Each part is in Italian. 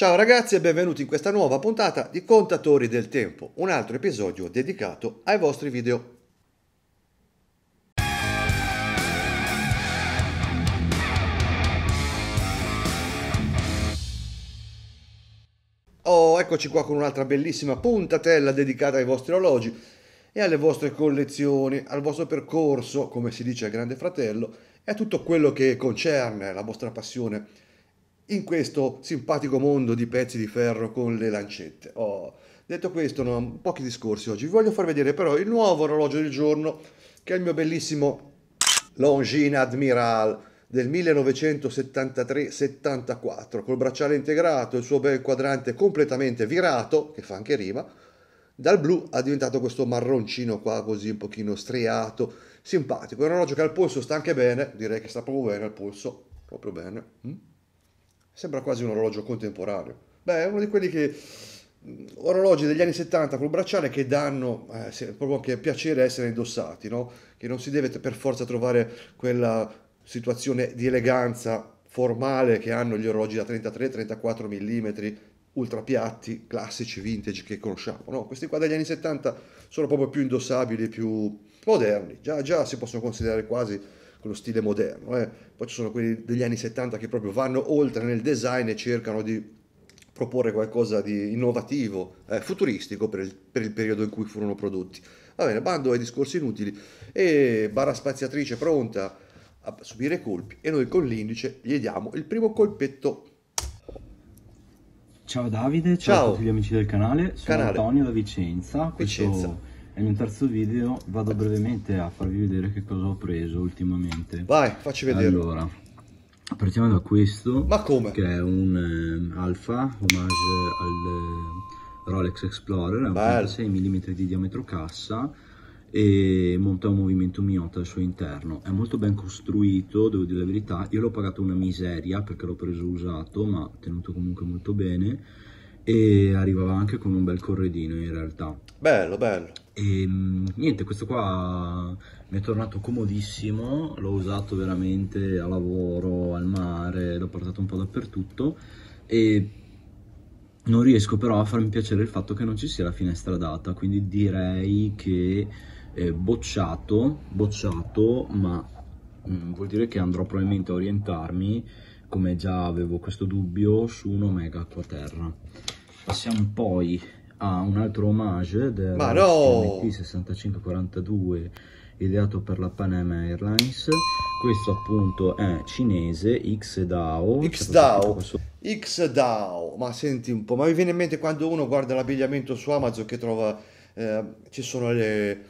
Ciao ragazzi e benvenuti in questa nuova puntata di Contatori del Tempo, un altro episodio dedicato ai vostri video. Oh, eccoci qua con un'altra bellissima puntatella dedicata ai vostri orologi e alle vostre collezioni, al vostro percorso, come si dice al Grande Fratello, e a tutto quello che concerne la vostra passione in questo simpatico mondo di pezzi di ferro con le lancette. Oh. Detto questo, no, pochi discorsi oggi. Vi voglio far vedere però il nuovo orologio del giorno, che è il mio bellissimo Longines Admiral del 1973-74, col bracciale integrato, il suo bel quadrante completamente virato, che fa anche rima, dal blu è diventato questo marroncino qua, così un pochino striato, simpatico. È un orologio che al polso sta anche bene, direi che sta proprio bene al polso, proprio bene. Mm? Sembra quasi un orologio contemporaneo. Beh, è uno di quelli che mm, orologi degli anni 70 col bracciale che danno eh, proprio anche piacere essere indossati, no? che non si deve per forza trovare quella situazione di eleganza formale che hanno gli orologi da 33-34 mm ultra piatti, classici, vintage che conosciamo. No? Questi qua degli anni 70 sono proprio più indossabili, più moderni, già, già si possono considerare quasi con lo stile moderno. Eh. Poi ci sono quelli degli anni 70 che proprio vanno oltre nel design e cercano di proporre qualcosa di innovativo, eh, futuristico per il, per il, periodo in cui furono prodotti. Va bene, bando ai discorsi inutili e barra spaziatrice pronta a subire colpi e noi con l'indice gli diamo il primo colpetto. Ciao Davide, ciao, ciao. a tutti gli amici del canale, sono canale. Antonio da Vicenza. Vicenza. Questo in un terzo video vado brevemente a farvi vedere che cosa ho preso ultimamente. Vai, facci vedere. Allora, partiamo da questo. Ma come? Che è un eh, Alfa, omaggio al eh, Rolex Explorer, ha un mm di diametro cassa e monta un movimento Miyota al suo interno. È molto ben costruito, devo dire la verità. Io l'ho pagato una miseria perché l'ho preso usato, ma tenuto comunque molto bene e arrivava anche con un bel corredino in realtà. Bello, bello. E ehm, niente, questo qua mi è tornato comodissimo, l'ho usato veramente a lavoro, al mare, l'ho portato un po' dappertutto e non riesco però a farmi piacere il fatto che non ci sia la finestra data, quindi direi che è eh, bocciato, bocciato, ma mm, vuol dire che andrò probabilmente a orientarmi, come già avevo questo dubbio, su un Omega terra. Passiamo poi a un altro homage eh, del MT6542 ideato per la Panama Airlines. Questo appunto è cinese, XDAO. XDAO. XDAO, ma senti un po', ma mi viene in mente quando uno guarda l'abbigliamento su Amazon che trova, eh, ci sono le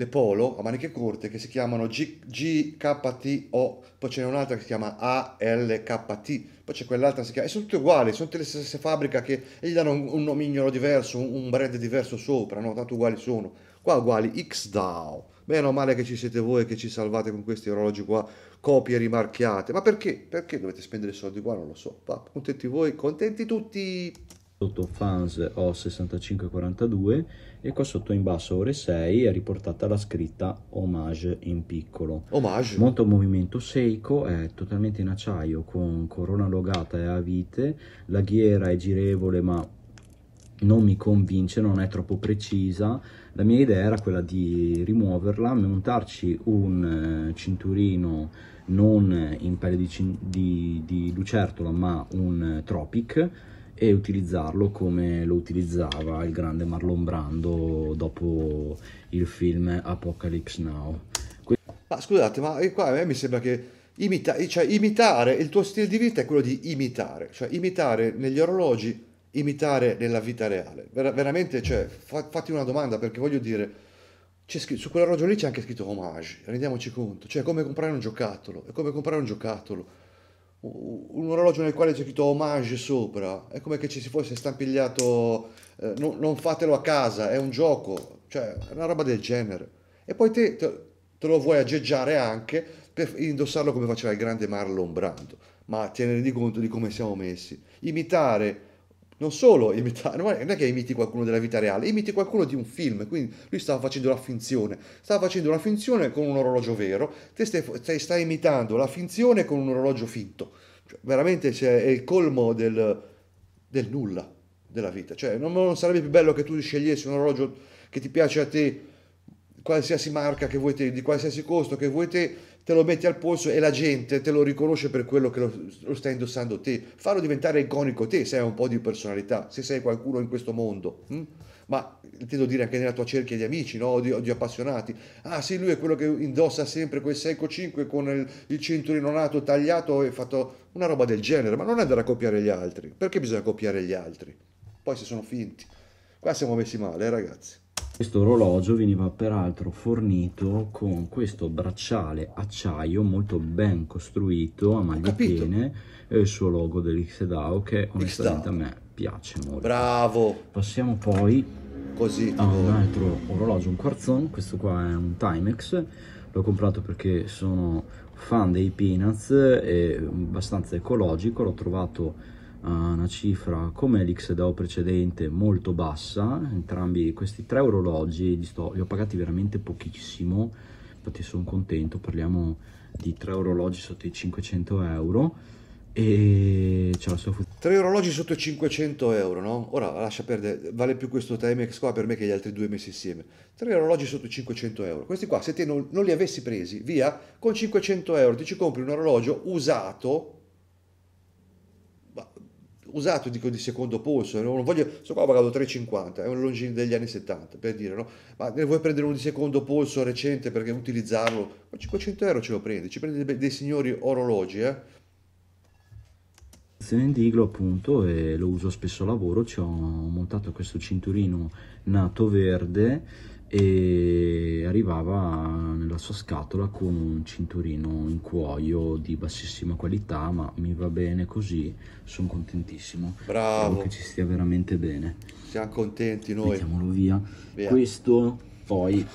le polo a maniche corte che si chiamano G, GKTO, poi c'è un'altra che si chiama ALKT, poi c'è quell'altra che si chiama, e sono tutte uguali, sono tutte le stesse fabbriche che gli danno un, un nomignolo diverso, un, un brand diverso sopra, no? Tanto uguali sono. Qua uguali XDAO. Bene o male che ci siete voi che ci salvate con questi orologi qua, copie rimarchiate. Ma perché? Perché dovete spendere soldi qua? Non lo so. Va, contenti voi, contenti tutti! sotto fans ho 6542 e qua sotto in basso ore 6 è riportata la scritta homage in piccolo homage monta un movimento seiko è totalmente in acciaio con corona logata e a vite la ghiera è girevole ma non mi convince, non è troppo precisa. La mia idea era quella di rimuoverla, montarci un eh, cinturino non in pelle di, di, di lucertola ma un eh, tropic e utilizzarlo come lo utilizzava il grande Marlon Brando dopo il film Apocalypse Now. Que- ma scusate, ma eh, qua a eh, me mi sembra che imita- cioè, imitare il tuo stile di vita è quello di imitare, cioè imitare negli orologi, imitare nella vita reale. Ver- veramente, cioè, fa- fatti una domanda perché voglio dire... Scritto, su quell'orologio lì c'è anche scritto homage, rendiamoci conto, cioè è come comprare un giocattolo, è come comprare un giocattolo, un orologio nel quale c'è scritto homage sopra, è come che ci si fosse stampigliato eh, no, non fatelo a casa, è un gioco, cioè una roba del genere. E poi te, te, te lo vuoi aggeggiare anche per indossarlo come faceva il grande Marlon Brando, ma tieniti conto di come siamo messi. Imitare non solo imitare, non è che imiti qualcuno della vita reale, imiti qualcuno di un film, quindi lui stava facendo la finzione, stava facendo una finzione con un orologio vero, te stai, stai, imitando la finzione con un orologio finto, cioè, veramente è il colmo del, del nulla della vita, cioè non, non sarebbe più bello che tu scegliessi un orologio che ti piace a te, qualsiasi marca che vuoi te, di qualsiasi costo che vuoi te, te lo metti al polso e la gente te lo riconosce per quello che lo, lo sta indossando te. Farlo diventare iconico te, se hai un po' di personalità, se sei qualcuno in questo mondo. Hm? Ma intendo dire anche nella tua cerchia di amici, no? di, di appassionati. Ah sì, lui è quello che indossa sempre quel secco 5 con il, il cinturino nato, tagliato e fatto una roba del genere. Ma non andare a copiare gli altri. Perché bisogna copiare gli altri? Poi se sono finti. Qua siamo messi male, eh, ragazzi. Questo orologio veniva peraltro fornito con questo bracciale acciaio molto ben costruito a piene e il suo logo dell'Ixedao che onestamente a me piace molto. Bravo! Passiamo poi Così, a un altro orologio, un quarzone, questo qua è un Timex, l'ho comprato perché sono fan dei Peanuts, è abbastanza ecologico, l'ho trovato a una cifra come l'XDAO precedente molto bassa, entrambi questi tre orologi li, sto, li ho pagati veramente pochissimo, infatti sono contento, parliamo di tre orologi sotto i 500 euro e c'è la sua futura. Tre orologi sotto i 500 euro, no? Ora lascia perdere, vale più questo Timex qua per me che gli altri due messi insieme. Tre orologi sotto i 500 euro. Questi qua, se te non, non li avessi presi, via, con 500 euro ti ci compri un orologio usato usato dico di secondo polso, non voglio, sto qua ho pagato 3,50, è un Longines degli anni 70 per dire, no? ma ne vuoi prendere uno di secondo polso recente perché utilizzarlo, ma 500 euro ce lo prendi, ci prendi dei, signori orologi, eh? in diglo appunto e lo uso spesso a lavoro ci ho montato questo cinturino nato verde e arrivava sua scatola con un cinturino in cuoio di bassissima qualità ma mi va bene così sono contentissimo bravo Spero che ci stia veramente bene siamo contenti noi mettiamolo via, via. questo poi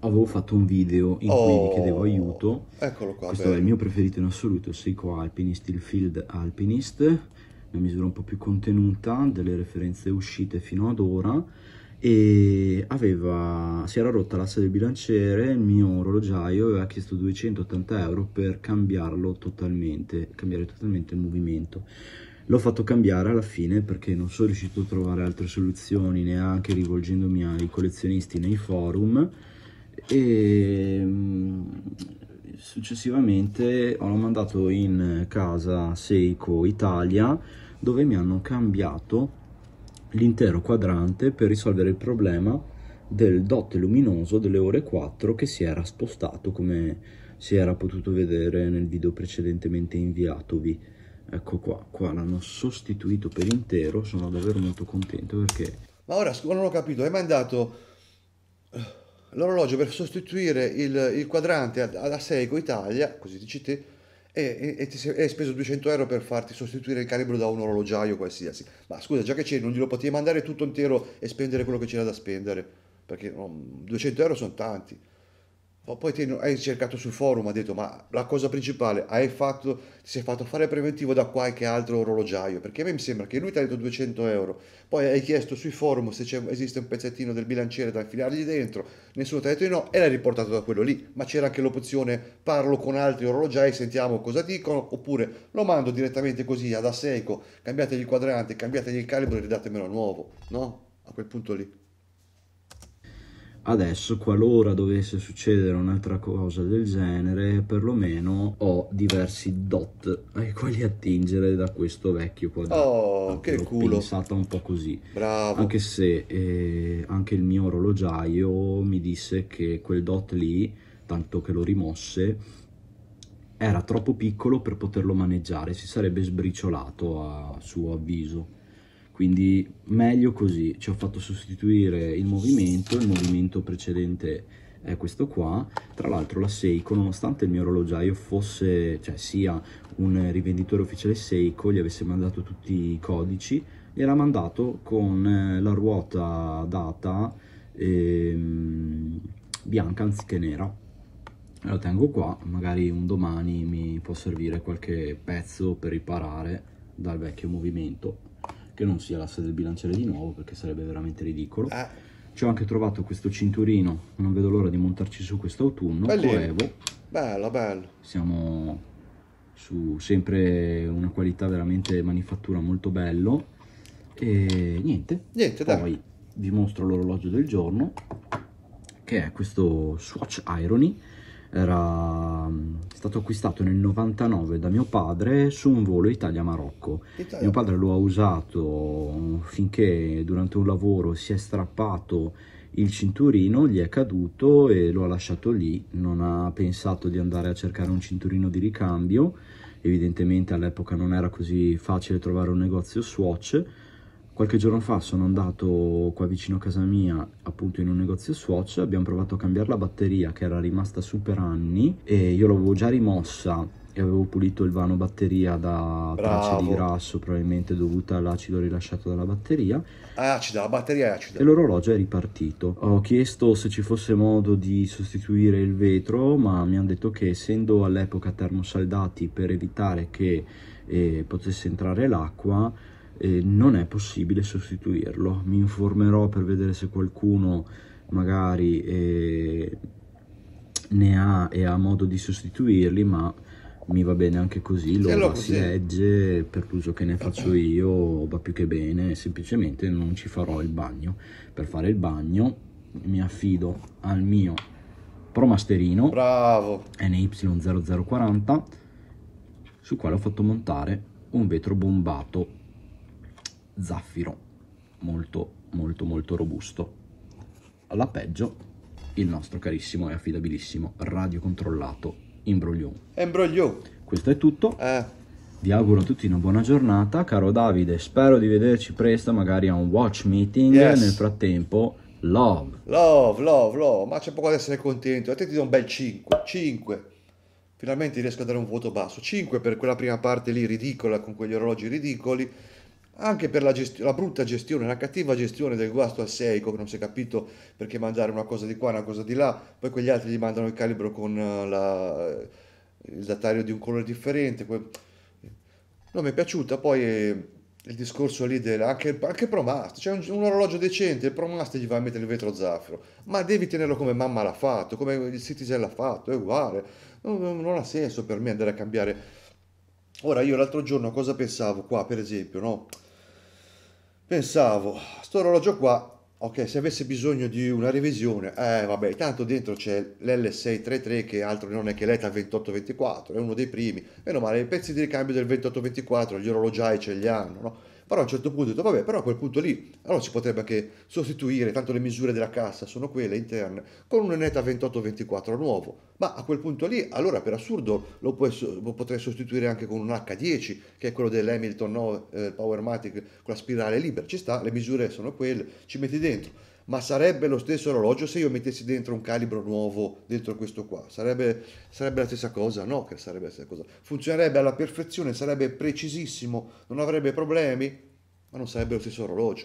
avevo fatto un video in oh, cui chiedevo aiuto eccolo qua questo bello. è il mio preferito in assoluto il Seiko Alpinist il Field Alpinist una misura un po' più contenuta delle referenze uscite fino ad ora e aveva, si era rotta l'asse del bilanciere, il mio orologiaio aveva chiesto 280 euro per cambiarlo totalmente, cambiare totalmente il movimento. L'ho fatto cambiare alla fine perché non sono riuscito a trovare altre soluzioni neanche rivolgendomi ai collezionisti nei forum e mm, successivamente l'ho mandato in casa Seiko Italia dove mi hanno cambiato l'intero quadrante per risolvere il problema del dot luminoso delle ore 4 che si era spostato come si era potuto vedere nel video precedentemente inviatovi ecco qua qua l'hanno sostituito per intero sono davvero molto contento perché ma ora non ho capito hai mandato eh, l'orologio per sostituire il, il quadrante ad, ad Aseco Italia così dici te e, e, e hai speso 200 euro per farti sostituire il calibro da un orologiaio qualsiasi. Ma scusa, già che c'è, non glielo potevi mandare tutto intero e spendere quello che c'era da spendere, perché no, 200 euro sono tanti poi te, hai cercato sul forum, ha detto, ma la cosa principale, hai fatto, ti sei fatto fare preventivo da qualche altro orologiaio, perché a me mi sembra che lui ti ha detto 200 euro, poi hai chiesto sui forum se esiste un pezzettino del bilanciere da infilargli dentro, nessuno ti ha detto di no, e l'hai riportato da quello lì, ma c'era anche l'opzione parlo con altri orologiai, sentiamo cosa dicono, oppure lo mando direttamente così ad Aseco, cambiategli il quadrante, cambiategli il calibro e ridatemelo nuovo, no? A quel punto lì. Adesso, qualora dovesse succedere un'altra cosa del genere, perlomeno ho diversi dot ai quali attingere da questo vecchio quadrato. Oh, che L'ho culo! pensata un po' così. Bravo! Anche se eh, anche il mio orologiaio mi disse che quel dot lì, tanto che lo rimosse, era troppo piccolo per poterlo maneggiare, si sarebbe sbriciolato a suo avviso quindi meglio così ci ho fatto sostituire il movimento il movimento precedente è questo qua tra l'altro la Seiko nonostante il mio orologiaio fosse cioè sia un rivenditore ufficiale Seiko gli avesse mandato tutti i codici gli era mandato con eh, la ruota data ehm, bianca anziché nera lo tengo qua magari un domani mi può servire qualche pezzo per riparare dal vecchio movimento che non sia l'asse del bilanciere di nuovo perché sarebbe veramente ridicolo. Ah. Ci ho anche trovato questo cinturino, non vedo l'ora di montarci su quest'autunno, Coevo. Bello, bello. Siamo su sempre una qualità veramente manifattura molto bello. E niente, niente poi dai. vi mostro l'orologio del giorno, che è questo Swatch Irony era mm, stato acquistato nel 99 da mio padre su un volo Italia-Marocco. Italia. Mio padre lo ha usato mm, finché durante un lavoro si è strappato il cinturino, gli è caduto e lo ha lasciato lì, non ha pensato di andare a cercare un cinturino di ricambio, evidentemente all'epoca non era così facile trovare un negozio Swatch Qualche giorno fa sono andato qua vicino a casa mia, appunto in un negozio Swatch, abbiamo provato a cambiare la batteria che era rimasta su per anni e io l'avevo già rimossa e avevo pulito il vano batteria da tracce di grasso probabilmente dovuta all'acido rilasciato dalla batteria. È acida, la batteria è acida. E l'orologio è ripartito. Ho chiesto se ci fosse modo di sostituire il vetro, ma mi hanno detto che essendo all'epoca termosaldati per evitare che eh, potesse entrare l'acqua, eh, non è possibile sostituirlo. Mi informerò per vedere se qualcuno magari eh, ne ha e ha modo di sostituirli, ma mi va bene anche così, lo, allora, si sì. legge per l'uso che ne faccio io, va più che bene, semplicemente non ci farò il bagno. Per fare il bagno mi affido al mio promasterino Bravo. NY0040 sul quale ho fatto montare un vetro bombato zaffiro molto molto molto robusto alla peggio il nostro carissimo e affidabilissimo radiocontrollato Imbroglion Imbroglion questo è tutto eh. Vi auguro a tutti una buona giornata, caro Davide. Spero di vederci presto, magari a un watch meeting. Yes. Nel frattempo, love. Love, love, love. Ma c'è poco ad essere contento. A te ti do un bel 5. 5. Finalmente riesco a dare un voto basso. 5 per quella prima parte lì ridicola, con quegli orologi ridicoli anche per la, gest- la, brutta gestione, la cattiva gestione del guasto al Seiko, che non si è capito perché mandare una cosa di qua, una cosa di là, poi quegli altri gli mandano il calibro con eh, la, eh, il datario di un colore differente. Que- non mi è piaciuta poi eh, il discorso lì del, anche, anche Promast, cioè un, un, orologio decente, il Promast gli va a mettere il vetro zaffiro, ma devi tenerlo come mamma l'ha fatto, come il Citizen l'ha fatto, è uguale, non, non, non ha senso per me andare a cambiare. Ora io l'altro giorno cosa pensavo qua per esempio, no? pensavo, sto orologio qua, ok, se avesse bisogno di una revisione, eh vabbè, tanto dentro c'è l'L633 che altro non è che l'ETA 2824, è uno dei primi, meno male, i pezzi di ricambio del 2824 gli orologiai ce li hanno, no? Però a un certo punto ho detto, vabbè, però a quel punto lì, allora si potrebbe anche sostituire, tanto le misure della cassa sono quelle interne, con un Eneta 28-24 nuovo. Ma a quel punto lì, allora per assurdo, lo, puoi, lo potrei sostituire anche con un H10, che è quello dell'Hamilton 9, eh, Powermatic, con la spirale libera. Ci sta, le misure sono quelle, ci metti dentro ma sarebbe lo stesso orologio se io mettessi dentro un calibro nuovo, dentro questo qua, sarebbe, sarebbe la stessa cosa? No, che sarebbe la stessa cosa, funzionerebbe alla perfezione, sarebbe precisissimo, non avrebbe problemi, ma non sarebbe lo stesso orologio.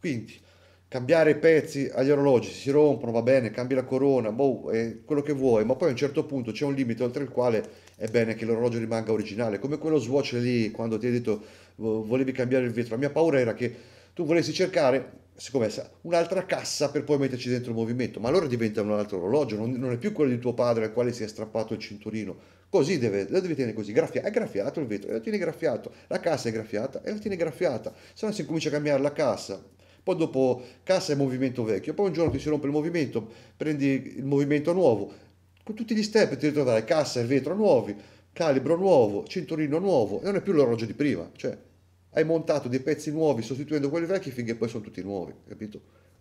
Quindi cambiare i pezzi agli orologi, si rompono, va bene, cambi la corona, boh, è quello che vuoi, ma poi a un certo punto c'è un limite oltre il quale è bene che l'orologio rimanga originale, come quello swatch lì quando ti hai detto volevi cambiare il vetro, la mia paura era che tu volessi cercare siccome un'altra cassa per poi metterci dentro il movimento, ma allora diventa un altro orologio, non, non è più quello di tuo padre al quale si è strappato il cinturino. Così deve, la devi tenere così, graffia, è graffiato il vetro, e la tieni graffiato, la cassa è graffiata e la tieni graffiata, se no si comincia a cambiare la cassa, poi dopo cassa e movimento vecchio, poi un giorno ti si rompe il movimento, prendi il movimento nuovo, con tutti gli step ti ritroverai cassa e vetro nuovi, calibro nuovo, cinturino nuovo, non è più l'orologio di prima, cioè hai montato dei pezzi nuovi sostituendo quelli vecchi finché poi sono tutti nuovi, capito?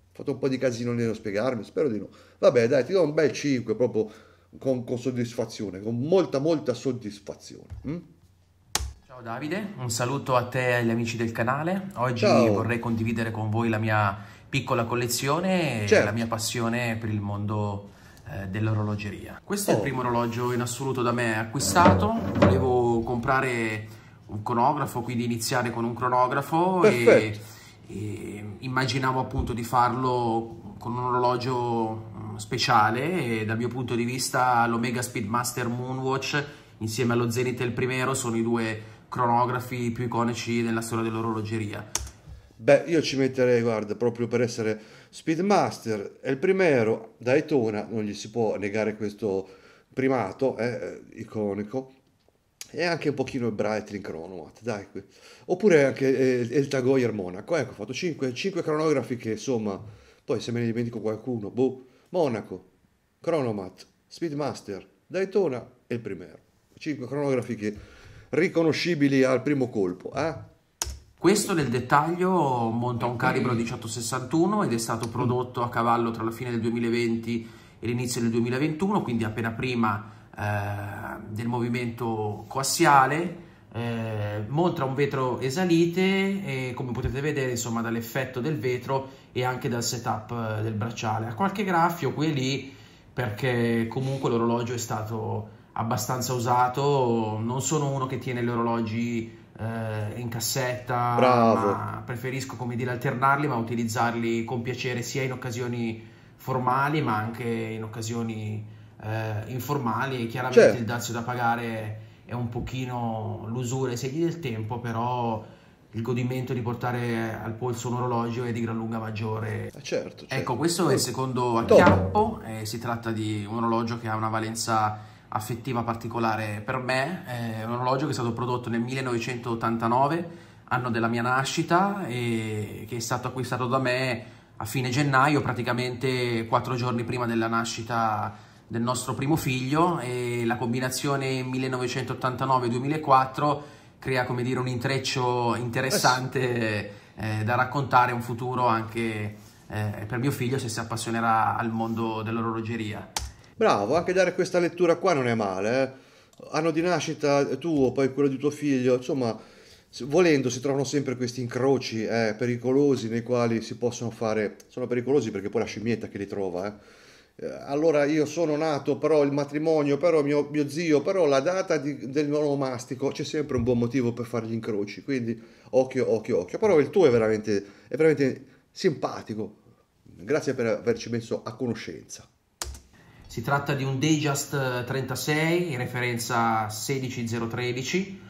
Ho fatto un po' di casino nero a spiegarmi, spero di no. Vabbè, dai, ti do un bel 5 proprio con, con soddisfazione, con molta, molta soddisfazione. Hm? Ciao Davide, un saluto a te e agli amici del canale. Oggi Ciao. vorrei condividere con voi la mia piccola collezione e la certo. mia passione per il mondo eh, dell'orologeria. Questo oh. è il oh. primo orologio in assoluto da me acquistato, volevo comprare un cronografo, quindi iniziare con un cronografo e, e, immaginavo appunto di farlo con un orologio mm, speciale e dal mio punto di vista l'Omega Speedmaster Moonwatch insieme allo Zenith e il Primero sono i due cronografi più iconici nella storia dell'orologeria. Beh, io ci metterei, guarda, proprio per essere Speedmaster, è il Primero, Daytona, non gli si può negare questo primato, eh, eh iconico, e anche un pochino il Brightlin Chronowatt, dai. Oppure anche eh, il, il Tagoyer Monaco, ecco, ho fatto 5, 5 cronografi che insomma, poi se me ne dimentico qualcuno, boh, Monaco, Chronomat, Speedmaster, Daytona e il Primero. 5 cronografi che riconoscibili al primo colpo, eh? Questo nel dettaglio monta un calibro 1861 ed è stato prodotto a cavallo tra la fine del 2020 e l'inizio del 2021, quindi appena prima eh, del movimento coassiale, eh, montra un vetro esalite e come potete vedere insomma dall'effetto del vetro e anche dal setup eh, del bracciale. Ha qualche graffio qui e lì perché comunque l'orologio è stato abbastanza usato, non sono uno che tiene gli orologi eh, in cassetta, Bravo. ma preferisco come dire alternarli ma utilizzarli con piacere sia in occasioni formali ma anche in occasioni eh, informali e chiaramente certo. il dazio da pagare è un pochino l'usura, ai segni del tempo, però il godimento di portare al polso un orologio è di gran lunga maggiore. Eh, certo, certo. Ecco, questo è il secondo acchiappo, eh, si tratta di un orologio che ha una valenza affettiva particolare per me, è eh, un orologio che è stato prodotto nel 1989, anno della mia nascita, e che è stato acquistato da me a fine gennaio, praticamente quattro giorni prima della nascita del nostro primo figlio e la combinazione 1989-2004 crea come dire un intreccio interessante eh, da raccontare un futuro anche eh, per mio figlio se si appassionerà al mondo dell'orologeria. Bravo, anche dare questa lettura qua non è male. Eh? Anno di nascita tuo, poi quello di tuo figlio, insomma, volendo si trovano sempre questi incroci eh, pericolosi nei quali si possono fare sono pericolosi perché poi la scimmietta che li trova eh. Eh, allora io sono nato, però il matrimonio, però mio, mio zio, però la data di, del monomastico, c'è sempre un buon motivo per fare gli incroci, quindi occhio, occhio, occhio. Però il tuo è veramente, è veramente simpatico, grazie per averci messo a conoscenza. Si tratta di un Dejust 36 eh, in referenza 16013,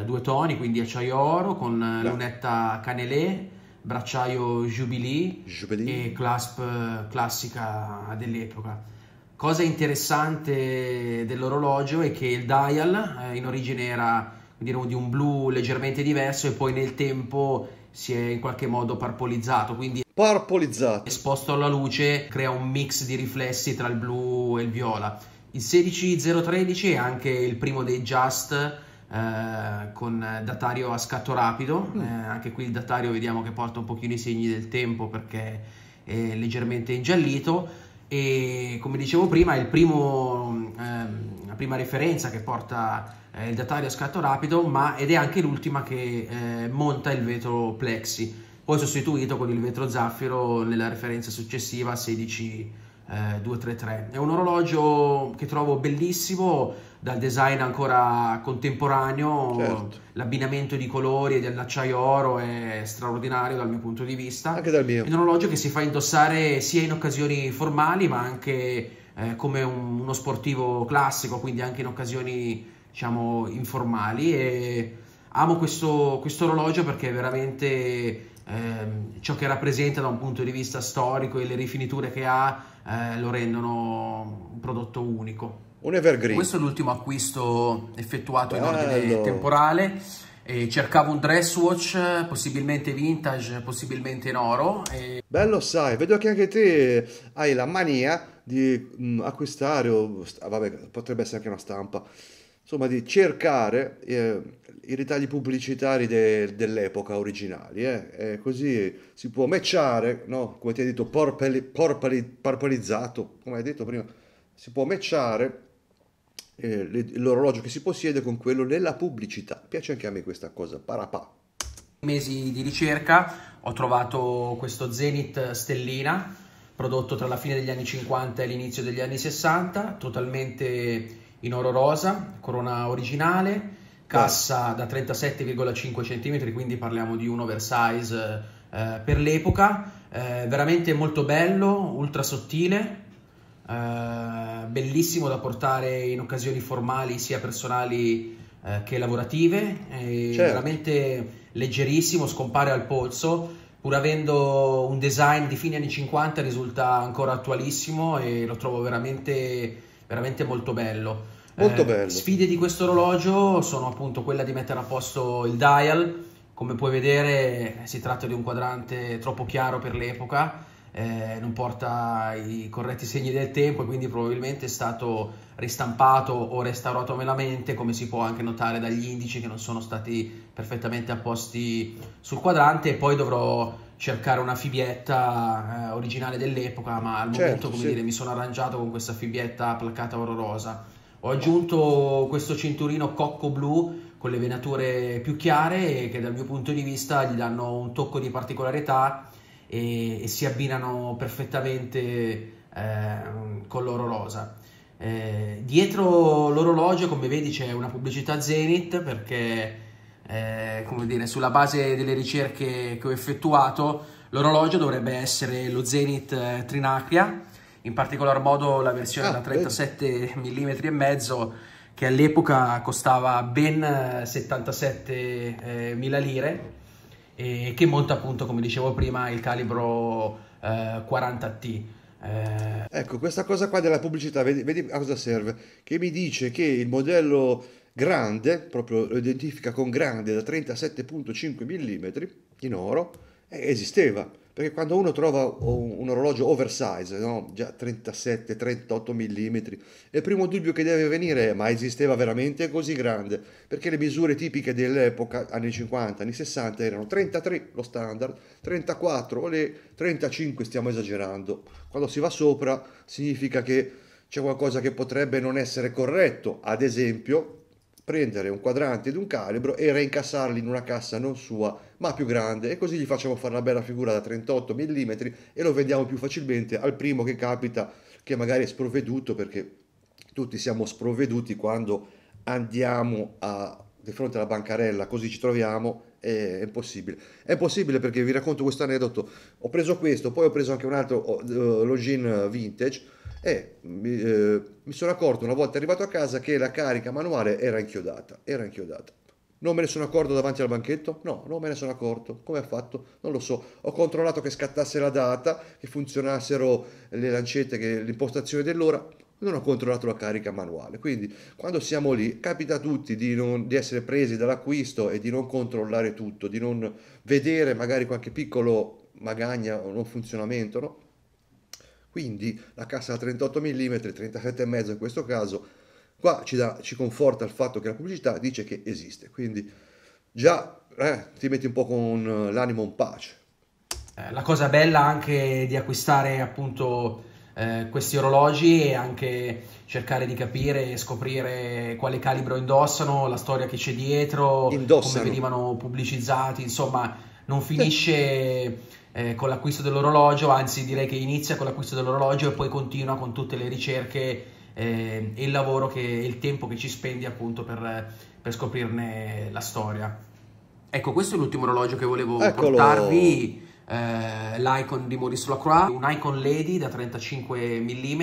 eh, due toni, quindi acciaio oro con eh, lunetta canelé bracciaio Jubilee, Jubilee. e clasp classica dell'epoca. Cosa interessante dell'orologio è che il dial eh, in origine era diremo, di un blu leggermente diverso e poi nel tempo si è in qualche modo parpolizzato, quindi parpolizzato. esposto alla luce crea un mix di riflessi tra il blu e il viola. Il 16013 è anche il primo dei Just eh, con datario a scatto rapido, mm. eh, anche qui il datario vediamo che porta un pochino i segni del tempo perché è leggermente ingiallito e come dicevo prima è primo, ehm, la prima referenza che porta eh, il datario a scatto rapido ma, ed è anche l'ultima che eh, monta il vetro plexi poi sostituito con il vetro zaffiro nella referenza successiva 16 eh, 233. È un orologio che trovo bellissimo, dal design ancora contemporaneo, certo. l'abbinamento di colori e dell'acciaio oro è straordinario dal mio punto di vista. Anche dal mio. È un orologio che si fa indossare sia in occasioni formali, ma anche eh, come un, uno sportivo classico, quindi anche in occasioni diciamo informali e amo questo, questo orologio perché è veramente Ehm, ciò che rappresenta da un punto di vista storico e le rifiniture che ha eh, lo rendono un prodotto unico. Un evergreen. Questo è l'ultimo acquisto effettuato Bello. in ordine temporale. E eh, cercavo un dress watch, possibilmente vintage, possibilmente in oro. E... Bello sai, vedo che anche te hai la mania di mh, mm, acquistare, o vabbè, potrebbe essere anche una stampa, insomma di cercare... Eh i ritagli pubblicitari de, dell'epoca originali, eh? e eh, così si può matchare, no? come ti hai detto, porpali, porpali, parpalizzato, come hai detto prima, si può matchare eh, le, l'orologio che si possiede con quello della pubblicità. Piace anche a me questa cosa, parapà. Mesi di ricerca ho trovato questo Zenith Stellina, prodotto tra la fine degli anni 50 e l'inizio degli anni 60, totalmente in oro rosa, corona originale, cassa da 37,5 cm, quindi parliamo di un oversize eh, per l'epoca, eh, veramente molto bello, ultra sottile, eh, bellissimo da portare in occasioni formali sia personali eh, che lavorative, certo. veramente leggerissimo, scompare al polso, pur avendo un design di fine anni 50 risulta ancora attualissimo e lo trovo veramente, veramente molto bello. Molto eh, bello. Sfide di questo orologio sono appunto quella di mettere a posto il dial. Come puoi vedere si tratta di un quadrante troppo chiaro per l'epoca, eh, non porta i corretti segni del tempo e quindi probabilmente è stato ristampato o restaurato melamente come si può anche notare dagli indici che non sono stati perfettamente apposti sul quadrante e poi dovrò cercare una fibietta eh, originale dell'epoca ma al certo, momento come sì. dire, mi sono arrangiato con questa fibietta placcata oro rosa ho aggiunto questo cinturino cocco blu con le venature più chiare che dal mio punto di vista gli danno un tocco di particolarità e, e si abbinano perfettamente eh, con l'orolosa. Eh, dietro l'orologio, come vedi, c'è una pubblicità Zenith perché, eh, come dire, sulla base delle ricerche che ho effettuato, l'orologio dovrebbe essere lo Zenith eh, Trinacria in particolar modo la versione ah, da 37 mm e mezzo che all'epoca costava ben 77 eh, 77.000 eh, lire e che monta appunto come dicevo prima il calibro eh, 40T. Eh... Ecco, questa cosa qua della pubblicità, vedi, vedi, a cosa serve? Che mi dice che il modello grande, proprio lo identifica con grande da 37.5 mm in oro, eh, esisteva perché quando uno trova un, orologio oversize, no? già 37-38 mm, il primo dubbio che deve venire è ma esisteva veramente così grande? Perché le misure tipiche dell'epoca, anni 50, anni 60, erano 33 lo standard, 34 le 35 stiamo esagerando. Quando si va sopra significa che c'è qualcosa che potrebbe non essere corretto, ad esempio prendere un quadrante ed un calibro e reincassarli in una cassa non sua ma più grande e così gli facciamo fare una bella figura da 38 mm e lo vendiamo più facilmente al primo che capita che magari è sprovveduto perché tutti siamo sprovveduti quando andiamo a, di fronte alla bancarella così ci troviamo è impossibile. È impossibile perché vi racconto questo aneddoto. Ho preso questo, poi ho preso anche un altro uh, oh, eh, Login Vintage e mi, eh, mi, sono accorto una volta arrivato a casa che la carica manuale era inchiodata, era inchiodata. Non me ne sono accorto davanti al banchetto? No, non me ne sono accorto. Come ha fatto? Non lo so. Ho controllato che scattasse la data, che funzionassero le lancette, che, l'impostazione dell'ora. Non ho controllato la carica manuale. Quindi quando siamo lì capita a tutti di, non, di essere presi dall'acquisto e di non controllare tutto, di non vedere magari qualche piccolo magagna o non funzionamento, no? Quindi la cassa da 38 mm, 37,5 in questo caso, qua ci, da, ci, conforta il fatto che la pubblicità dice che esiste. Quindi già eh, ti metti un po' con eh, l'animo in pace. Eh, la cosa bella anche di acquistare appunto eh, questi orologi è anche cercare di capire e scoprire quale calibro indossano, la storia che c'è dietro, indossano. come venivano pubblicizzati, insomma non finisce... Eh eh, con l'acquisto dell'orologio, anzi direi che inizia con l'acquisto dell'orologio e poi continua con tutte le ricerche eh, e il lavoro che, e il tempo che ci spendi appunto per, per scoprirne la storia. Ecco, questo è l'ultimo orologio che volevo Eccolo. portarvi. Eh, l'icon di Maurice Lacroix, un icon lady da 35 mm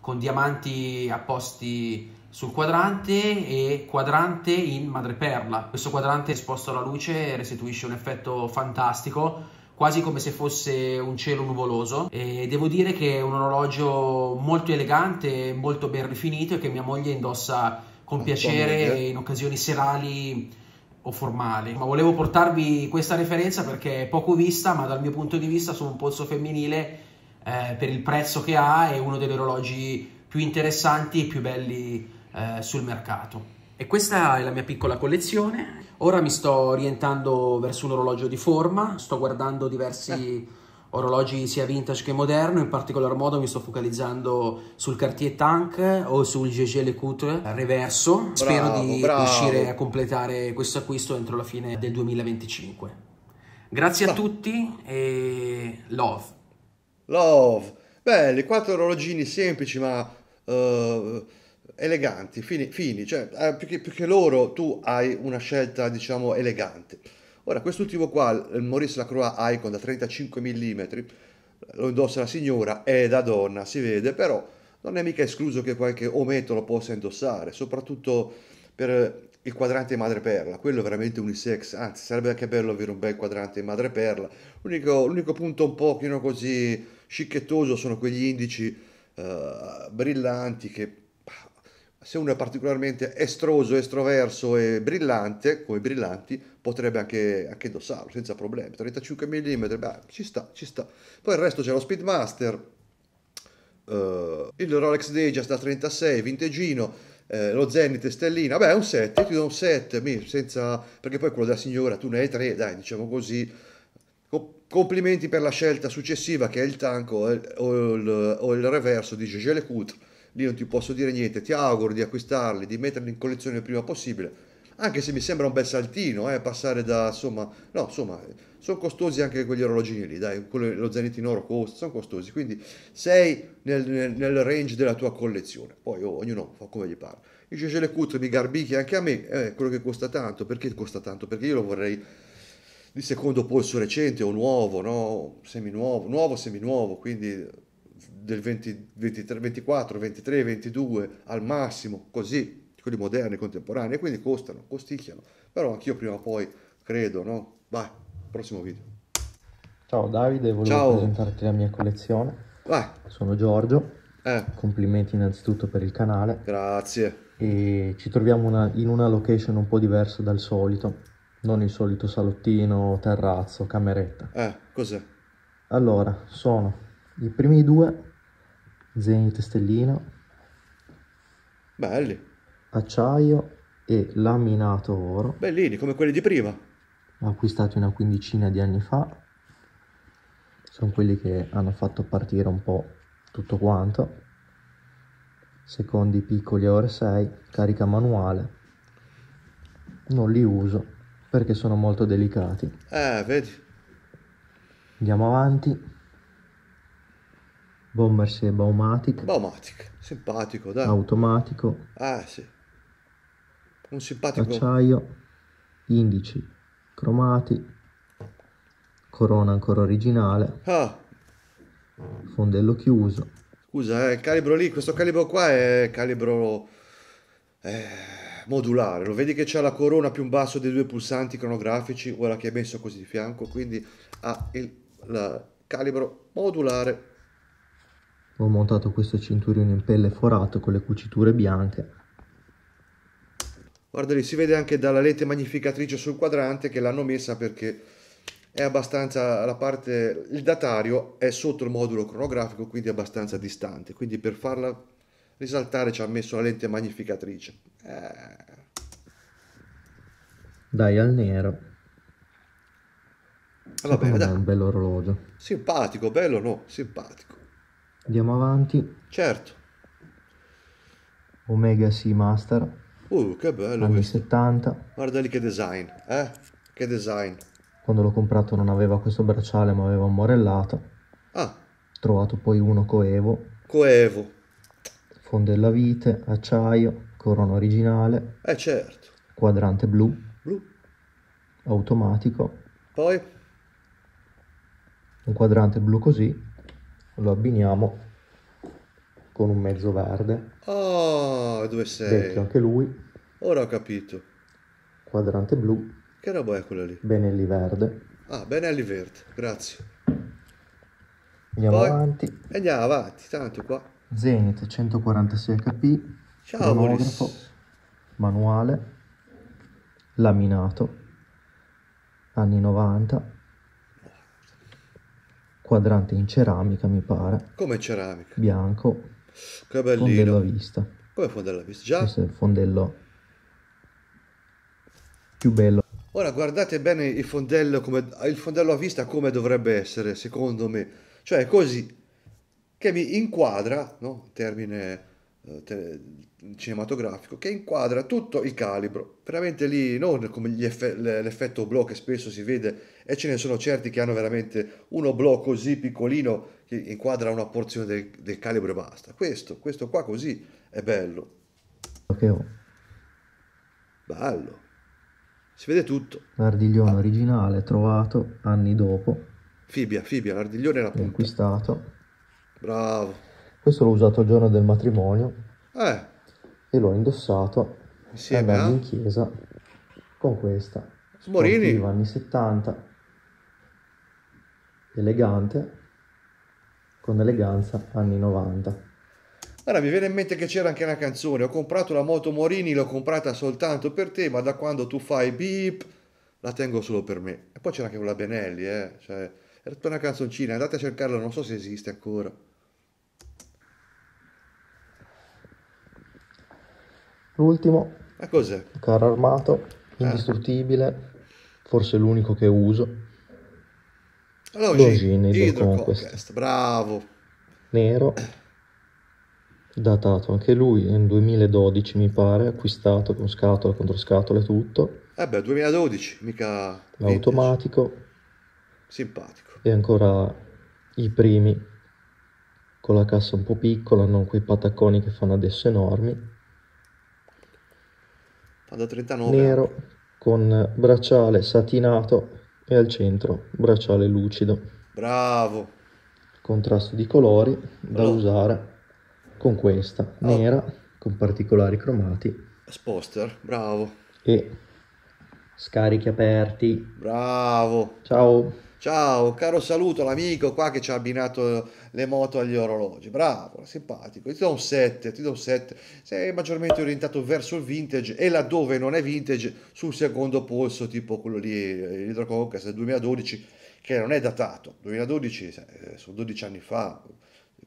con diamanti apposti sul quadrante e quadrante in madreperla. Questo quadrante esposto alla luce restituisce un effetto fantastico quasi come se fosse un cielo nuvoloso e devo dire che è un orologio molto elegante, molto ben rifinito e che mia moglie indossa con piacere in occasioni serali o formali. Ma volevo portarvi questa referenza perché è poco vista, ma dal mio punto di vista su un polso femminile eh, per il prezzo che ha è uno degli orologi più interessanti e più belli eh, sul mercato. E questa è la mia piccola collezione. Ora mi sto orientando verso un orologio di forma, sto guardando diversi eh. orologi sia vintage che moderno, in particolar modo mi sto focalizzando sul Cartier Tank o sul GG Le Coutre al reverso. Spero di bravo. riuscire a completare questo acquisto entro la fine del 2025. Grazie a tutti e love. Love. Beh, le quattro orologini semplici ma... Uh eleganti, fini, fini cioè eh, più, che, più, che, loro tu hai una scelta diciamo elegante. Ora quest'ultimo qua, il Maurice Lacroix Icon da 35 mm, lo indossa la signora, è da donna, si vede, però non è mica escluso che qualche ometto lo possa indossare, soprattutto per il quadrante madreperla, quello è veramente unisex, anzi sarebbe anche bello avere un bel quadrante madreperla, l'unico, l'unico punto un pochino così scicchettoso sono quegli indici uh, brillanti che se uno è particolarmente estroso, estroverso e brillante, come brillanti, potrebbe anche, anche indossarlo senza problemi. 35 mm, beh, ci sta, ci sta. Poi il resto c'è lo Speedmaster, eh, il Rolex Dejas da 36, vintegino, eh, lo Zenith Stellina, beh è un 7, ti do un 7, senza, perché poi quello della signora, tu ne hai 3, dai, diciamo così. Complimenti per la scelta successiva che è il tanco o il, o il reverso di Gégé Lecoutre lì non ti posso dire niente, ti auguro di acquistarli, di metterli in collezione il prima possibile, anche se mi sembra un bel saltino, eh, passare da, insomma, no, insomma, sono costosi anche quegli orologini lì, dai, quello, lo Zenith in oro costa, sono costosi, quindi sei nel, nel, nel range della tua collezione, poi oh, ognuno fa come gli pare. Il Gegele Cut mi garbichi anche a me, eh, quello che costa tanto, perché costa tanto? Perché io lo vorrei di secondo polso recente o nuovo, no? Semi nuovo, seminuovo, quindi del 20, 23, 24, 23, 22 al massimo, così, quelli moderni, contemporanei, quindi costano, costicchiano, però anch'io prima o poi credo, no? Vai, prossimo video. Ciao Davide, volevo Ciao. presentarti la mia collezione. Vai. Sono Giorgio. Eh. Complimenti innanzitutto per il canale. Grazie. E ci troviamo una, in una location un po' diversa dal solito, non il solito salottino, terrazzo, cameretta. Eh, cos'è? Allora, sono i primi due Zenit Stellino, belli, acciaio e laminato oro. Bellini, come quelli di prima. Acquistati una quindicina di anni fa. Sono quelli che hanno fatto partire un po' tutto quanto. Secondi piccoli a ore 6, carica manuale. Non li uso perché sono molto delicati. Eh, vedi. Andiamo avanti. Bomber si Baumatic. Baumatic, simpatico, dai. Automatico. Eh sì. Un simpatico. Acciaio, indici, cromati, corona ancora originale. Ah. Fondello chiuso. Scusa, eh, il calibro lì, questo calibro qua è calibro eh, modulare. Lo vedi che c'è la corona più in basso dei due pulsanti cronografici, ora che è messo così di fianco, quindi ha il calibro modulare ho montato questo cinturino in pelle forato con le cuciture bianche. Guarda lì, si vede anche dalla lente magnificatrice sul quadrante che l'hanno messa perché è abbastanza la parte, il datario è sotto il modulo cronografico, quindi abbastanza distante, quindi per farla risaltare ci ha messo la lente magnificatrice. Eh. Dai al nero. Va bene, dai. È un bello orologio. Simpatico, bello no, simpatico. Andiamo avanti. Certo. Omega Sea Master. Uh, che bello anni questo. 70. Guarda lì che design, eh? Che design. Quando l'ho comprato non aveva questo bracciale, ma aveva un morellato. Ah. Trovato poi uno coevo. Coevo. Fondella vite, acciaio, corona originale. Eh certo. Quadrante blu. Blu. Automatico. Poi? Un quadrante blu così lo abbiniamo con un mezzo verde. Oh, dove sei? Vecchio anche lui. Ora ho capito. Quadrante blu. Che roba è quella lì? Benelli verde. Ah, Benelli verde, grazie. Andiamo Poi... avanti. andiamo avanti, tanto qua. Zenith 146 HP. Ciao, monografo. Manuale. Laminato. Anni 90 quadrante in ceramica, mi pare. Come ceramica? Bianco. Che bellino. Fondello a vista. Come fondello a vista? Già? Questo è il fondello più bello. Ora guardate bene il fondello, come, il fondello a vista come dovrebbe essere, secondo me. Cioè così, che mi inquadra, no? Termine eh, cinematografico che inquadra tutto il calibro veramente lì non come eff- l'effetto oblò che spesso si vede e ce ne sono certi che hanno veramente uno oblò così piccolino che inquadra una porzione del, del calibro e basta questo, questo qua così è bello okay. Oh. bello si vede tutto l'ardiglione ah. originale trovato anni dopo Fibia, Fibia, l'ardiglione era appunto acquistato bravo questo l'ho usato il giorno del matrimonio eh. e l'ho indossato sì, andando eh? in chiesa con questa. Sborini. Sportiva, anni 70, elegante, con eleganza anni 90. Allora, mi viene in mente che c'era anche una canzone, ho comprato la moto Morini, l'ho comprata soltanto per te, ma da quando tu fai beep la tengo solo per me. E poi c'era anche quella Benelli, eh? cioè, era tutta una canzoncina, andate a cercarla, non so se esiste ancora. L'ultimo, Ma cos'è? carro armato, eh. indistruttibile, eh. forse l'unico che uso. Login Hydro Conquest. Conquest, bravo. Nero, datato anche lui nel 2012 mi pare, acquistato con scatola, contro scatola e tutto. Eh beh, 2012, mica... Automatico. Simpatico. E ancora i primi, con la cassa un po' piccola, non quei patacconi che fanno adesso enormi. Panda 39. Nero con bracciale satinato e al centro bracciale lucido. Bravo. Contrasto di colori da Bravo. usare con questa oh. nera con particolari cromati. Sposter, bravo. E scarichi aperti. Bravo. Ciao. Ciao, caro saluto l'amico qua che ci ha abbinato le moto agli orologi. Bravo, simpatico. Ti do un 7, ti do un 7. Sei maggiormente orientato verso il vintage e laddove non è vintage sul secondo polso, tipo quello lì, l'Hydro Conquest 2012, che non è datato. 2012, eh, sono 12 anni fa,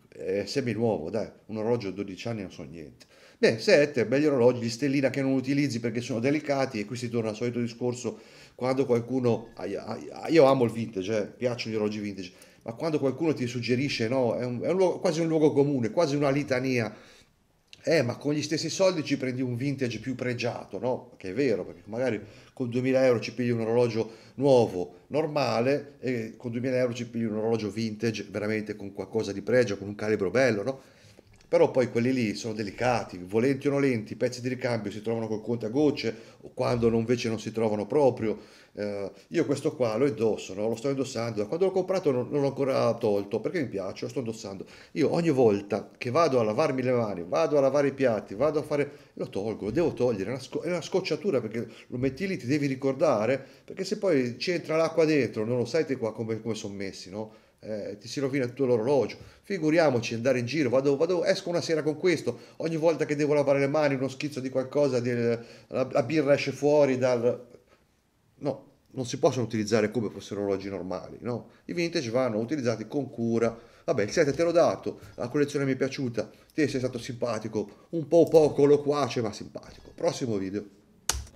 è semi nuovo, dai, un orologio 12 anni non so niente. Beh, 7, belli orologi, gli stellina che non utilizzi perché sono delicati e qui si torna al solito discorso quando qualcuno, ah, ah, ah, io amo il vintage, eh, piacciono gli orologi vintage, ma quando qualcuno ti suggerisce, no, è, un, è un luogo, quasi un luogo comune, quasi una litania, eh, ma con gli stessi soldi ci prendi un vintage più pregiato, no? Che è vero, perché magari con 2000 euro ci pigli un orologio nuovo, normale, e con 2000 euro ci pigli un orologio vintage veramente con qualcosa di pregio, con un calibro bello, no? però poi quelli lì sono delicati, volenti o nolenti, i pezzi di ricambio si trovano col conto a gocce o quando invece non si trovano proprio. Eh, io questo qua lo indosso, no? lo sto indossando, da quando l'ho comprato non, non l'ho ancora tolto perché mi piace, lo sto indossando. Io ogni volta che vado a lavarmi le mani, vado a lavare i piatti, vado a fare, lo tolgo, lo devo togliere, è una, sco- è una scocciatura perché lo metti lì, ti devi ricordare, perché se poi c'entra l'acqua dentro, non lo sai te qua come, come sono messi, no? eh, ti si rovina tutto l'orologio. Figuriamoci andare in giro, vado, vado, esco una sera con questo, ogni volta che devo lavare le mani uno schizzo di qualcosa, del, la, la birra esce fuori dal... No, non si possono utilizzare come fossero orologi normali, no? I vintage vanno utilizzati con cura. Vabbè, il 7 te l'ho dato, la collezione mi è piaciuta, te sei stato simpatico, un po' poco loquace ma simpatico. Prossimo video.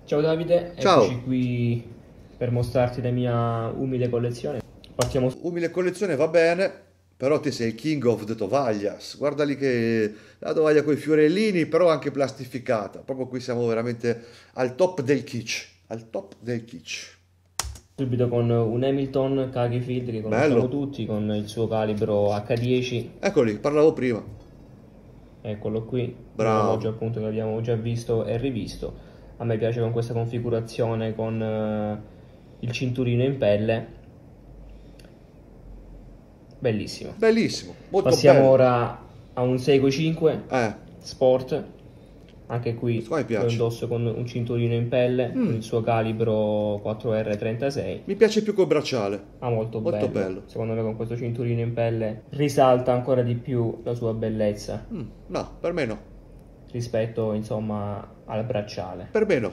Ciao Davide, Ciao. eccoci qui per mostrarti la mia umile collezione. Partiamo. Umile collezione va bene, però te sei il king of the tovaglias. Guarda lì che la tovaglia con i fiorellini, però anche plastificata. Proprio qui siamo veramente al top del kitsch. Al top del kitsch. Subito con un Hamilton Cagefield che conosciamo Bello. tutti, con il suo calibro H10. Eccoli, parlavo prima. Eccolo qui, Bravo. Oggi appunto che abbiamo già visto e rivisto. A me piace con questa configurazione con uh, il cinturino in pelle Bellissimo. Bellissimo. Molto Passiamo bello. ora a un Seiko 5 eh. Sport. Anche qui lo indosso con un cinturino in pelle, mm. il suo calibro 4R36. Mi piace più col bracciale. Ah, molto, molto bello. bello. Secondo me con questo cinturino in pelle risalta ancora di più la sua bellezza. Mm. No, per me no. Rispetto, insomma, al bracciale. Per me no.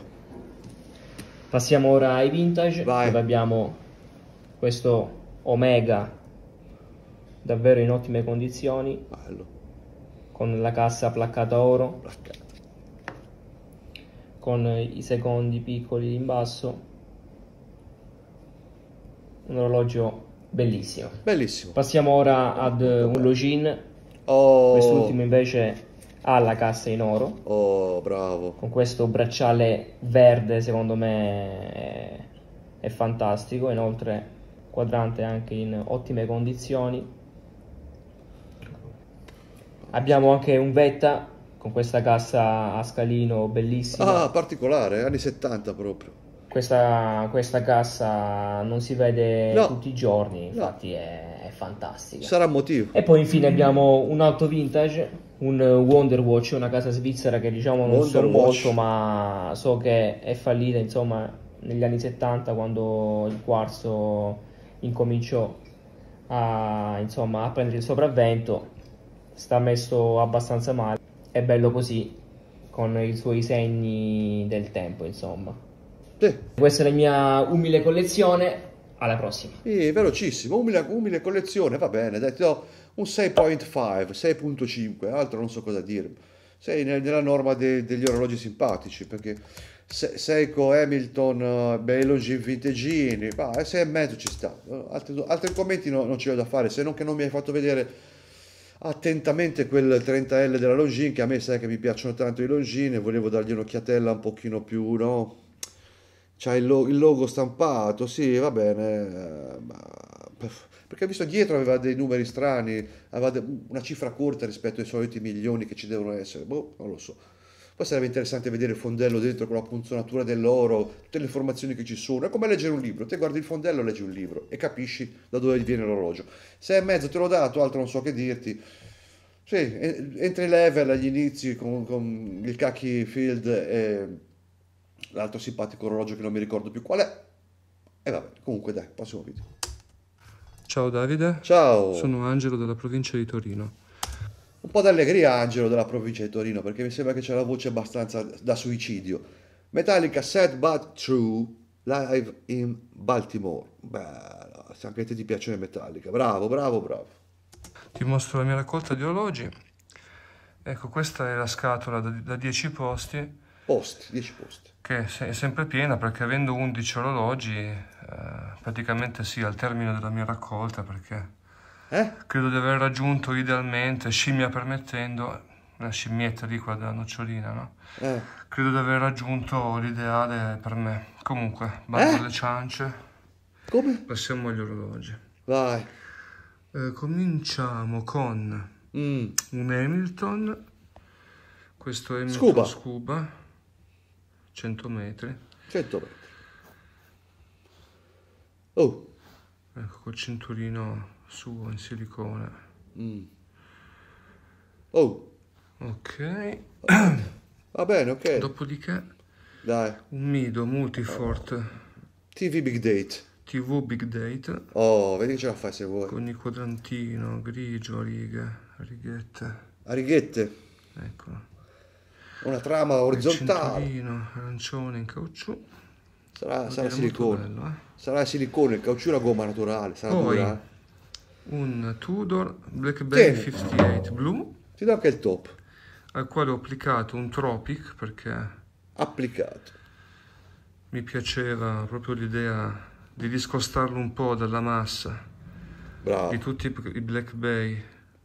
Passiamo ora ai vintage, Vai. dove abbiamo questo Omega davvero in ottime condizioni. Bello. Con la cassa placcata oro. Placcata. Con i secondi piccoli in basso. Un orologio bellissimo. Bellissimo. Passiamo ora ad un Login. Oh. Quest'ultimo invece ha la cassa in oro. Oh, bravo. Con questo bracciale verde, secondo me è, è fantastico. Inoltre quadrante anche in ottime condizioni Abbiamo anche un Vetta con questa cassa a scalino bellissima. Ah, particolare, anni 70 proprio. Questa, questa cassa non si vede no. tutti i giorni, infatti no. è, è, fantastica. Sarà motivo. E poi infine abbiamo un auto vintage, un Wonder Watch, una casa svizzera che diciamo non so molto, ma so che è fallita insomma negli anni 70 quando il quarzo incominciò a, insomma, a prendere il sopravvento sta messo abbastanza male. È bello così, con i suoi segni del tempo, insomma. Sì. Questa è la mia umile collezione. Alla prossima. Sì, velocissimo, umile, umile collezione, va bene, dai, ti do un 6.5, 6.5, altro non so cosa dire. Sei nella norma de, degli orologi simpatici, perché se, Seiko, Hamilton, eh, Belogi, Vintegini, e 6,5 ci sta. Altri, altri commenti no, non ci ho da fare, se non che non mi hai fatto vedere attentamente quel 30L della Longines che a me sai che mi piacciono tanto i Longines volevo dargli un'occhiatella un pochino più no c'ha il, lo- il logo stampato sì va bene eh, perché visto dietro aveva dei numeri strani aveva de- una cifra corta rispetto ai soliti milioni che ci devono essere boh non lo so poi sarebbe interessante vedere il fondello dentro con la punzonatura dell'oro, tutte le informazioni che ci sono. È come leggere un libro. Te guardi il fondello leggi un libro e capisci da dove viene l'orologio. Se è mezzo te l'ho dato, altro non so che dirti. Sì, entry level agli inizi con, con il Kaki Field e l'altro simpatico orologio che non mi ricordo più qual è. E vabbè, comunque dai, prossimo video. Ciao Davide. Ciao. Sono Angelo della provincia di Torino. Un po' d'allegria Angelo della provincia di Torino perché mi sembra che c'è la voce abbastanza da suicidio. Metallica Sad But True Live in Baltimore. Bello, se anche te ti piace Metallica. Bravo, bravo, bravo. Ti mostro la mia raccolta di orologi. Ecco, questa è la scatola da 10 posti. Posti, 10 posti. Che è sempre piena perché avendo 11 orologi eh, praticamente sì, al termine della mia raccolta perché eh? Credo di aver raggiunto idealmente, scimmia permettendo, una scimmietta di qua della nocciolina, no? Eh. Credo di aver raggiunto l'ideale per me. Comunque, bando eh? alle ciance. Come? Passiamo agli orologi. Vai. Eh, cominciamo con mm. un Hamilton. Questo Hamilton scuba. scuba. 100 metri. 100 metri. Oh. Ecco, col cinturino suo in silicone. Mm. Oh. Ok. Va bene, ok. Dopodiché Dai. un Mido Multifort TV Big Date. TV Big Date. Oh, vedi che ce la fai se vuoi. Con il quadrantino grigio a righe, a righette. A righette. Eccolo. Una trama orizzontale. Il arancione in caucciù. Sarà, sarà silicone. Bello, eh? Sarà silicone, il caucciù è la gomma naturale, sarà Poi, dura. Eh un Tudor Blackberry sì. 58 blu. Ti do che è il top. Al quale ho applicato un Tropic perché... Applicato. Mi piaceva proprio l'idea di discostarlo un po' dalla massa Bravo. di tutti i Blackberry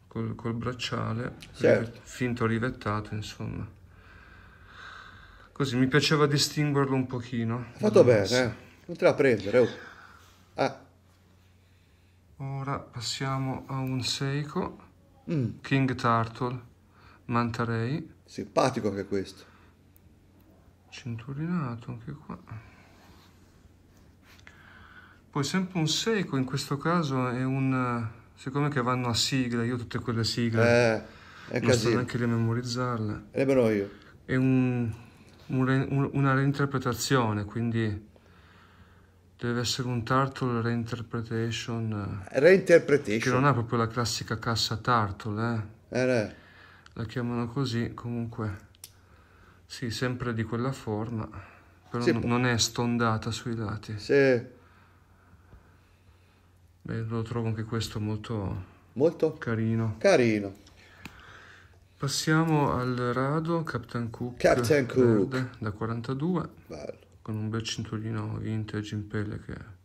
col, col bracciale, certo. finto rivettato insomma. Così mi piaceva distinguerlo un pochino. Fatto mm. bene, eh? non te la prendere. Oh. Ah. Ora passiamo a un Seiko mm. King Turtle Mantarei. Simpatico anche questo. Cinturinato anche qua. Poi sempre un Seiko, in questo caso è un... Siccome che vanno a sigla, io tutte quelle sigle eh, è non sto neanche lì memorizzarle. E eh, però io. È un, un, una reinterpretazione, quindi Deve essere un Turtle Reinterpretation. Eh, reinterpretation. Che non ha proprio la classica cassa Turtle, eh. eh? Eh, La chiamano così, comunque. Sì, sempre di quella forma. Però sì. non è stondata sui lati. Sì. Beh, lo trovo anche questo molto... Molto? Carino. Carino. Passiamo al rado Captain Cook. Captain Cook. Verde, da 42. Bello con un bel cinturino vintage in pelle che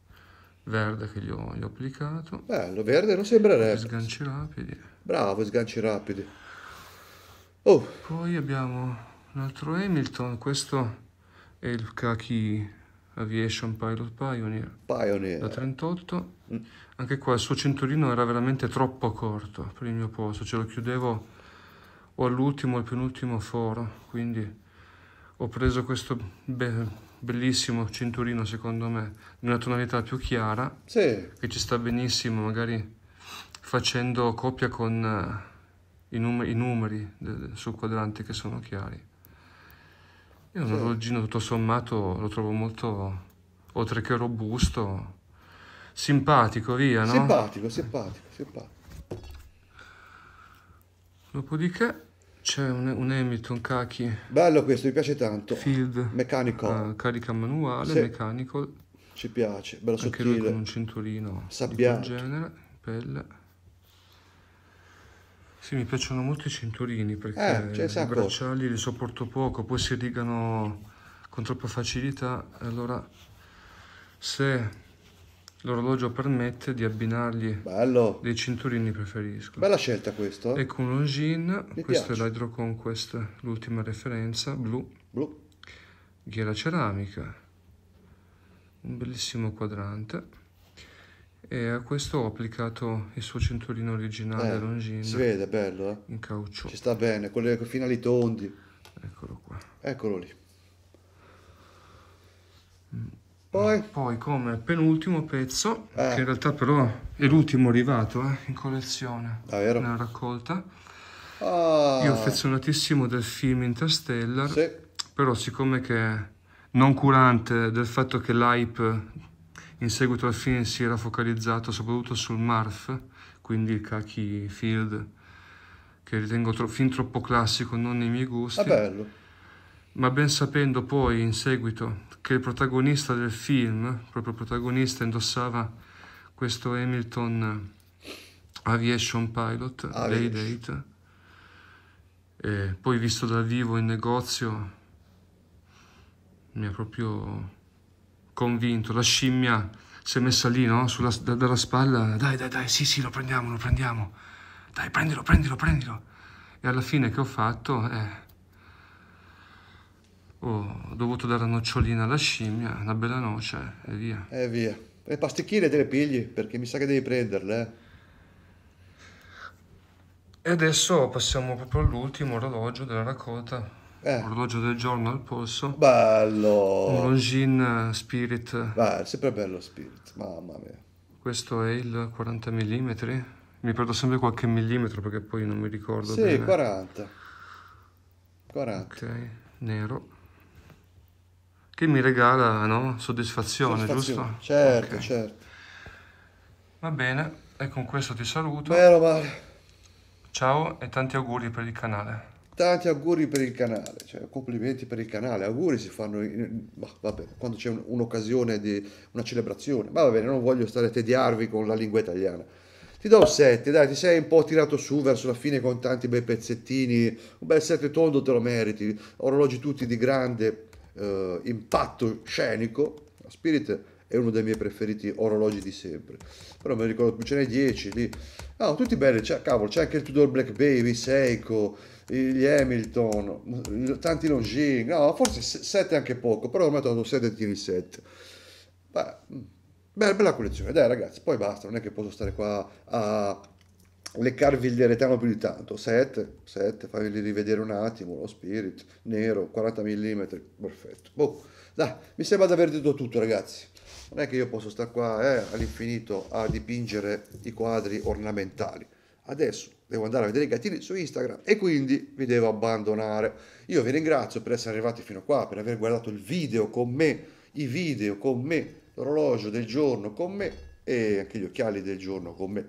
verde che gli ho, gli ho applicato. Bello, verde non sembrerebbe. Sganci rapidi. Bravo, sganci rapidi. Oh. Poi abbiamo un altro Hamilton, questo è il Kaki Aviation Pilot Pioneer. Pioneer. Da 38. Mm. Anche qua il suo cinturino era veramente troppo corto per il mio posto, ce lo chiudevo o all'ultimo o al penultimo foro, quindi ho preso questo bellissimo cinturino secondo me, di una tonalità più chiara, sì. che ci sta benissimo magari facendo coppia con eh, i, num i numeri sul quadrante che sono chiari. È un sì. orologino tutto sommato lo trovo molto, oltre che robusto, simpatico via, no? Simpatico, simpatico, simpatico. Dopodiché c'è un, un Hamilton Kaki. Bello questo, mi piace tanto. Field. Meccanico. Uh, carica manuale, sì. mechanical. Ci piace, bello Anche sottile. Anche lui con un cinturino Sabbiato. di quel genere, pelle. Sì, mi piacciono molto i cinturini perché eh, i bracciali li sopporto poco, poi si rigano con troppa facilità, allora se L'orologio permette di abbinargli Bello. dei cinturini preferisco. Bella scelta questo. E con un jean, questo piace. è l'Hydro Conquest, l'ultima referenza, blu. Blu. Ghiera ceramica. Un bellissimo quadrante. E a questo ho applicato il suo cinturino originale eh, Longines. Si vede, bello, eh? In caucciù. Ci sta bene, con le finali tondi. Eccolo qua. Eccolo lì. Mm. Poi? Poi come penultimo pezzo, eh. che in realtà però è l'ultimo arrivato eh, in collezione, Davvero? Ah, nella raccolta. Ah. Io affezionatissimo del film Interstellar, sì. però siccome che non curante del fatto che l'hype in seguito al film si era focalizzato soprattutto sul Marf, quindi il Khaki Field, che ritengo tro fin troppo classico, non nei miei gusti. Ah, bello ma ben sapendo poi in seguito che il protagonista del film, proprio il protagonista, indossava questo Hamilton Aviation Pilot, Aviation. Day Date, poi visto dal vivo in negozio mi ha proprio convinto, la scimmia si è messa lì, no? Sulla, da, dalla spalla, dai, dai, dai, sì, sì, lo prendiamo, lo prendiamo, dai, prendilo, prendilo, prendilo. E alla fine che ho fatto? Eh, Oh, ho dovuto dare la nocciolina alla scimmia, una bella noce e via. E via. Le pasticchine te le pigli, perché mi sa che devi prenderle. Eh. E adesso passiamo proprio all'ultimo orologio della raccolta. Eh. Orologio del giorno al polso. Bello! Un eh, Spirit. Ah, sempre bello Spirit, mamma mia. Questo è il 40 mm. Mi perdo sempre qualche millimetro perché poi non mi ricordo sì, bene. 40. 40. Ok, nero che mi regala no? soddisfazione, soddisfazione, giusto? Certo, okay. certo. Va bene, e con questo ti saluto. Meno male. Ciao e tanti auguri per il canale. Tanti auguri per il canale, cioè, complimenti per il canale, auguri si fanno in, bah, vabbè, quando c'è un'occasione un una celebrazione, ma va bene, non voglio stare a tediarvi con la lingua italiana. Ti do un 7, dai, ti sei un po' tirato su verso la fine con tanti bei pezzettini, un bel 7 tondo te lo meriti, orologi tutti di grande, eh, impatto scenico, Spirit è uno dei miei preferiti orologi di sempre, però mi ricordo più ce n'è 10 lì, ah, tutti belli, c'è, cavolo, c'è anche il Tudor Black Baby, Seiko, gli Hamilton, tanti Longines, no, forse 7 anche poco, però ormai ho trovato 7 tiri 7. Beh, mm, bella collezione, dai ragazzi, poi basta, non è che posso stare qua a leccarvi il deretano più di tanto, 7, 7, farli rivedere un attimo, lo spirit, nero, 40 mm, perfetto. Boh, dai, mi sembra di aver detto tutto ragazzi, non è che io posso stare qua eh, all'infinito a dipingere i quadri ornamentali, adesso devo andare a vedere i gattini su Instagram e quindi vi devo abbandonare. Io vi ringrazio per essere arrivati fino a qua, per aver guardato il video con me, i video con me, l'orologio del giorno con me e anche gli occhiali del giorno con me.